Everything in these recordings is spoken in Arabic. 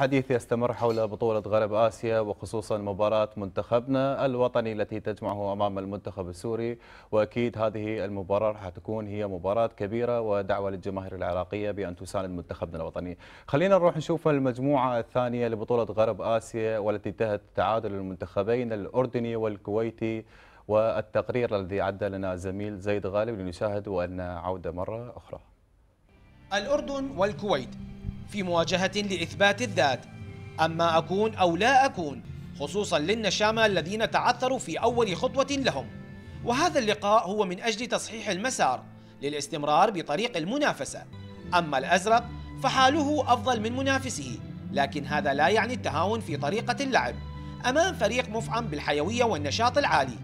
حديث يستمر حول بطولة غرب آسيا وخصوصا مباراة منتخبنا الوطني التي تجمعه أمام المنتخب السوري وأكيد هذه المباراة راح تكون هي مباراة كبيرة ودعوة للجماهير العراقية بأن تساند منتخبنا الوطني خلينا نروح نشوف المجموعة الثانية لبطولة غرب آسيا والتي انتهت تعادل المنتخبين الأردني والكويتي والتقرير الذي عد لنا الزميل زيد غالب لنشاهد وأن عودة مرة أخرى الأردن والكويت في مواجهة لإثبات الذات أما أكون أو لا أكون خصوصا للنشامى الذين تعثروا في أول خطوة لهم وهذا اللقاء هو من أجل تصحيح المسار للاستمرار بطريق المنافسة أما الأزرق فحاله أفضل من منافسه لكن هذا لا يعني التهاون في طريقة اللعب أمام فريق مفعم بالحيوية والنشاط العالي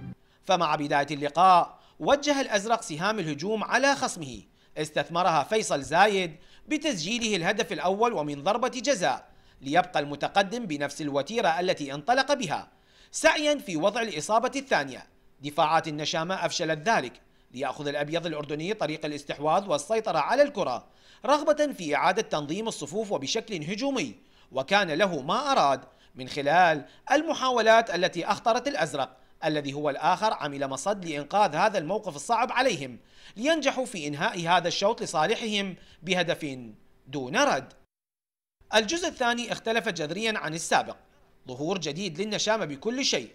فمع بداية اللقاء وجه الأزرق سهام الهجوم على خصمه استثمرها فيصل زايد بتسجيله الهدف الأول ومن ضربة جزاء ليبقى المتقدم بنفس الوتيرة التي انطلق بها سعيا في وضع الإصابة الثانية دفاعات النشامة أفشلت ذلك ليأخذ الأبيض الأردني طريق الاستحواذ والسيطرة على الكرة رغبة في إعادة تنظيم الصفوف وبشكل هجومي وكان له ما أراد من خلال المحاولات التي أخطرت الأزرق الذي هو الآخر عمل مصد لإنقاذ هذا الموقف الصعب عليهم لينجحوا في إنهاء هذا الشوط لصالحهم بهدف دون رد الجزء الثاني اختلف جذريا عن السابق ظهور جديد للنشامة بكل شيء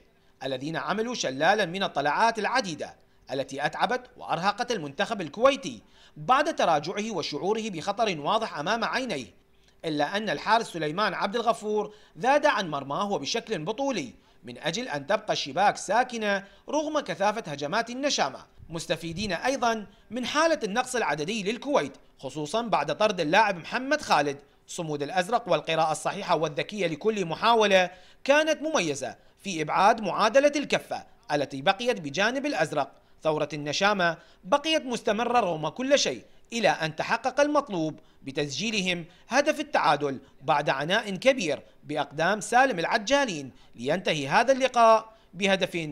الذين عملوا شلالا من الطلعات العديدة التي أتعبت وأرهقت المنتخب الكويتي بعد تراجعه وشعوره بخطر واضح أمام عينيه إلا أن الحارس سليمان عبد الغفور ذاد عن مرماه وبشكل بطولي من أجل أن تبقى الشباك ساكنة رغم كثافة هجمات النشامة مستفيدين أيضا من حالة النقص العددي للكويت خصوصا بعد طرد اللاعب محمد خالد صمود الأزرق والقراءة الصحيحة والذكية لكل محاولة كانت مميزة في إبعاد معادلة الكفة التي بقيت بجانب الأزرق ثورة النشامة بقيت مستمرة رغم كل شيء إلى أن تحقق المطلوب بتسجيلهم هدف التعادل بعد عناء كبير بأقدام سالم العجالين لينتهي هذا اللقاء بهدف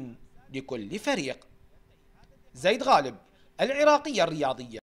لكل فريق زيد غالب العراقية الرياضية